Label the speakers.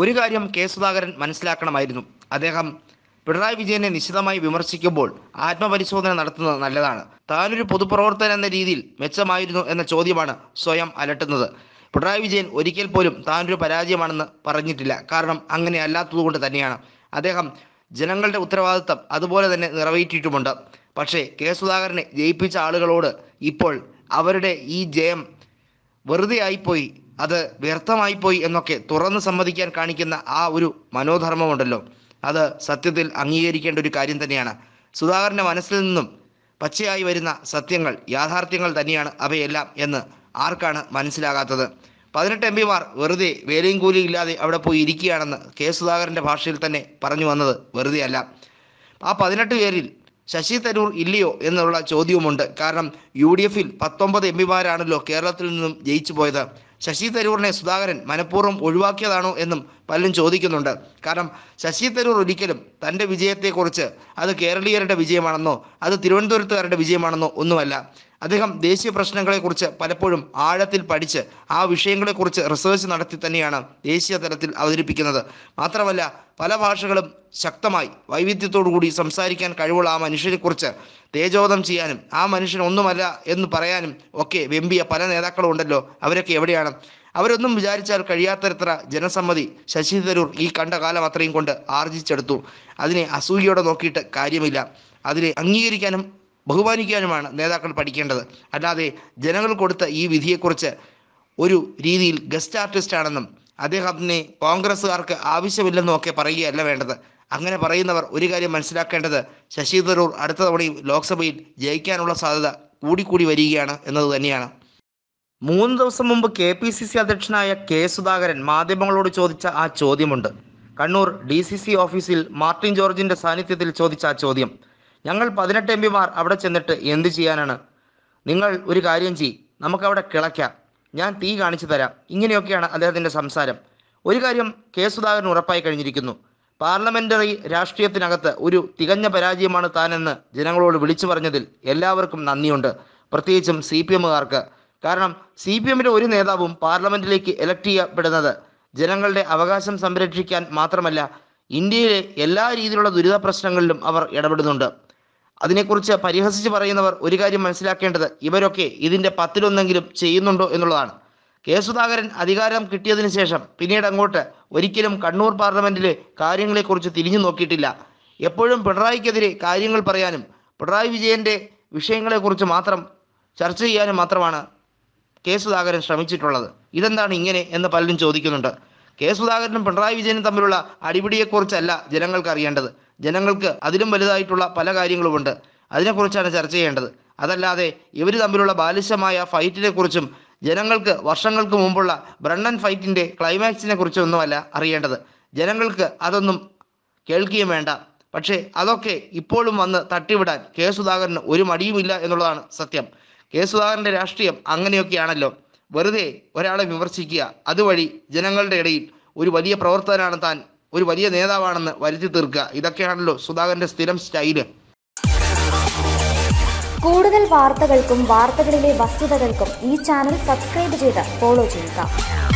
Speaker 1: ഒരു കാര്യം കെ സുധാകരൻ മനസ്സിലാക്കണമായിരുന്നു അദ്ദേഹം പിണറായി വിജയനെ നിശിതമായി വിമർശിക്കുമ്പോൾ ആത്മപരിശോധന നടത്തുന്നത് നല്ലതാണ് താനൊരു പൊതുപ്രവർത്തകൻ എന്ന രീതിയിൽ മെച്ചമായിരുന്നു എന്ന ചോദ്യമാണ് സ്വയം അലട്ടുന്നത് പിണറായി വിജയൻ ഒരിക്കൽ പോലും താനൊരു പരാജയമാണെന്ന് പറഞ്ഞിട്ടില്ല കാരണം അങ്ങനെ അല്ലാത്തതുകൊണ്ട് തന്നെയാണ് അദ്ദേഹം ജനങ്ങളുടെ ഉത്തരവാദിത്തം അതുപോലെ തന്നെ നിറവേറ്റിയിട്ടുമുണ്ട് പക്ഷേ കെ സുധാകരനെ ജയിപ്പിച്ച ആളുകളോട് ഇപ്പോൾ അവരുടെ ഈ ജയം വെറുതെ ആയിപ്പോയി അത് വ്യർത്ഥമായിപ്പോയി എന്നൊക്കെ തുറന്ന് സമ്മതിക്കാൻ കാണിക്കുന്ന ആ ഒരു മനോധർമ്മമുണ്ടല്ലോ അത് സത്യത്തിൽ അംഗീകരിക്കേണ്ട ഒരു കാര്യം തന്നെയാണ് സുധാകരൻ്റെ മനസ്സിൽ നിന്നും പച്ചയായി വരുന്ന സത്യങ്ങൾ യാഥാർത്ഥ്യങ്ങൾ തന്നെയാണ് അവയെല്ലാം എന്ന് ആർക്കാണ് മനസ്സിലാകാത്തത് പതിനെട്ട് എം പിമാർ വെറുതെ വേലയും ഇല്ലാതെ അവിടെ പോയി ഇരിക്കുകയാണെന്ന് കെ സുധാകരൻ്റെ ഭാഷയിൽ തന്നെ പറഞ്ഞു വന്നത് വെറുതെ അല്ല ആ പതിനെട്ട് പേരിൽ ശശി തരൂർ ഇല്ലയോ എന്നുള്ള ചോദ്യവുമുണ്ട് കാരണം യു ഡി എഫിൽ പത്തൊമ്പത് എം പിമാരാണല്ലോ കേരളത്തിൽ നിന്നും ജയിച്ചു പോയത് ശശി തരൂറിനെ സുധാകരൻ മനഃപൂർവ്വം ഒഴിവാക്കിയതാണോ എന്നും പലരും ചോദിക്കുന്നുണ്ട് കാരണം ശശി തരൂർ ഒരിക്കലും തൻ്റെ വിജയത്തെക്കുറിച്ച് അത് കേരളീയരുടെ വിജയമാണെന്നോ അത് തിരുവനന്തപുരത്തുകാരുടെ വിജയമാണെന്നോ ഒന്നുമല്ല അദ്ദേഹം ദേശീയ പ്രശ്നങ്ങളെക്കുറിച്ച് പലപ്പോഴും ആഴത്തിൽ പഠിച്ച് ആ വിഷയങ്ങളെക്കുറിച്ച് റിസർച്ച് നടത്തി തന്നെയാണ് ദേശീയ തലത്തിൽ അവതരിപ്പിക്കുന്നത് മാത്രമല്ല പല ഭാഷകളും ശക്തമായി വൈവിധ്യത്തോടുകൂടി സംസാരിക്കാൻ കഴിവുള്ള ആ മനുഷ്യനെക്കുറിച്ച് തേജോധം ചെയ്യാനും ആ മനുഷ്യൻ ഒന്നുമല്ല എന്ന് പറയാനും ഒക്കെ വെമ്പിയ പല നേതാക്കളും ഉണ്ടല്ലോ അവരൊക്കെ എവിടെയാണ് അവരൊന്നും വിചാരിച്ചാൽ കഴിയാത്തരത്ര ജനസമ്മതി ശശി തരൂർ ഈ കണ്ട കാലം അത്രയും കൊണ്ട് ആർജിച്ചെടുത്തു അതിനെ അസൂയയോടെ നോക്കിയിട്ട് കാര്യമില്ല അതിനെ അംഗീകരിക്കാനും ബഹുമാനിക്കാനുമാണ് നേതാക്കൾ പഠിക്കേണ്ടത് അല്ലാതെ ജനങ്ങൾ കൊടുത്ത ഈ വിധിയെക്കുറിച്ച് ഒരു രീതിയിൽ ഗസ്റ്റ് ആർട്ടിസ്റ്റ് ആണെന്നും അദ്ദേഹത്തിനെ കോൺഗ്രസ്സുകാർക്ക് ആവശ്യമില്ലെന്നും ഒക്കെ പറയുകയല്ല വേണ്ടത് അങ്ങനെ പറയുന്നവർ ഒരു കാര്യം മനസ്സിലാക്കേണ്ടത് ശശി തരൂർ അടുത്ത തവണയും ലോക്സഭയിൽ ജയിക്കാനുള്ള സാധ്യത കൂടിക്കൂടി വരികയാണ് എന്നത് തന്നെയാണ് മൂന്ന് ദിവസം മുമ്പ് കെ പി സി സി അധ്യക്ഷനായ കെ സുധാകരൻ മാധ്യമങ്ങളോട് ചോദിച്ച ആ ചോദ്യമുണ്ട് കണ്ണൂർ ഡി സി സി ഓഫീസിൽ മാർട്ടിൻ ജോർജിന്റെ സാന്നിധ്യത്തിൽ ചോദിച്ച ആ ചോദ്യം ഞങ്ങൾ പതിനെട്ട് എം പിമാർ അവിടെ ചെന്നിട്ട് എന്ത് ചെയ്യാനാണ് നിങ്ങൾ ഒരു കാര്യം ചെയ് നമുക്കവിടെ കിളയ്ക്കാം ഞാൻ തീ കാണിച്ചു തരാം ഇങ്ങനെയൊക്കെയാണ് അദ്ദേഹത്തിൻ്റെ സംസാരം ഒരു കാര്യം കെ സുധാകരൻ ഉറപ്പായി കഴിഞ്ഞിരിക്കുന്നു പാർലമെന്ററി രാഷ്ട്രീയത്തിനകത്ത് ഒരു തികഞ്ഞ പരാജയമാണ് താനെന്ന് ജനങ്ങളോട് വിളിച്ചു പറഞ്ഞതിൽ എല്ലാവർക്കും നന്ദിയുണ്ട് പ്രത്യേകിച്ചും സി പി എമ്മുകാർക്ക് കാരണം സി പി എമ്മിൻ്റെ ഒരു നേതാവും പാർലമെന്റിലേക്ക് ഇലക്ട് ചെയ്യപ്പെടുന്നത് ജനങ്ങളുടെ അവകാശം സംരക്ഷിക്കാൻ മാത്രമല്ല ഇന്ത്യയിലെ എല്ലാ രീതിയിലുള്ള ദുരിത പ്രശ്നങ്ങളിലും അവർ ഇടപെടുന്നുണ്ട് അതിനെക്കുറിച്ച് പരിഹസിച്ച് പറയുന്നവർ ഒരു കാര്യം മനസ്സിലാക്കേണ്ടത് ഇവരൊക്കെ ഇതിന്റെ പത്തിലൊന്നെങ്കിലും ചെയ്യുന്നുണ്ടോ എന്നുള്ളതാണ് കെ സുധാകരൻ അധികാരം കിട്ടിയതിനു ശേഷം പിന്നീട് അങ്ങോട്ട് ഒരിക്കലും കണ്ണൂർ പാർലമെന്റിലെ കാര്യങ്ങളെക്കുറിച്ച് തിരിഞ്ഞു നോക്കിയിട്ടില്ല എപ്പോഴും പിണറായിക്കെതിരെ കാര്യങ്ങൾ പറയാനും പിണറായി വിജയന്റെ വിഷയങ്ങളെക്കുറിച്ച് മാത്രം ചർച്ച ചെയ്യാനും മാത്രമാണ് കെ സുധാകരൻ ശ്രമിച്ചിട്ടുള്ളത് ഇതെന്താണ് ഇങ്ങനെ എന്ന് പലരും ചോദിക്കുന്നുണ്ട് കെ സുധാകരനും പിണറായി വിജയനും തമ്മിലുള്ള അടിപിടിയെക്കുറിച്ചല്ല ജനങ്ങൾക്ക് അറിയേണ്ടത് ജനങ്ങൾക്ക് അതിലും വലുതായിട്ടുള്ള പല കാര്യങ്ങളുമുണ്ട് അതിനെക്കുറിച്ചാണ് ചർച്ച ചെയ്യേണ്ടത് അതല്ലാതെ ഇവർ തമ്മിലുള്ള ബാലിശമായ ഫൈറ്റിനെക്കുറിച്ചും ജനങ്ങൾക്ക് വർഷങ്ങൾക്ക് മുമ്പുള്ള ബ്രണ്ണൻ ഫൈറ്റിൻ്റെ ക്ലൈമാക്സിനെ കുറിച്ചൊന്നുമല്ല അറിയേണ്ടത് ജനങ്ങൾക്ക് അതൊന്നും കേൾക്കുകയും വേണ്ട പക്ഷേ അതൊക്കെ ഇപ്പോഴും വന്ന് തട്ടിവിടാൻ കെ സുധാകരന് ഒരു മടിയുമില്ല എന്നുള്ളതാണ് സത്യം കെ സുധാകരൻ്റെ രാഷ്ട്രീയം അങ്ങനെയൊക്കെയാണല്ലോ വെറുതെ ഒരാളെ വിമർശിക്കുക അതുവഴി ജനങ്ങളുടെ ഇടയിൽ ഒരു വലിയ പ്രവർത്തകനാണ് താൻ ഒരു വലിയ നേതാവാണെന്ന് വരുത്തി തീർക്കുക ഇതൊക്കെയാണല്ലോ സുധാകരന്റെ സ്ഥിരം സ്റ്റൈല് കൂടുതൽ വാർത്തകൾക്കും വാർത്തകളിലെ വസ്തുതകൾക്കും ഈ ചാനൽ സബ്സ്ക്രൈബ് ചെയ്ത് ഫോളോ ചെയ്യുക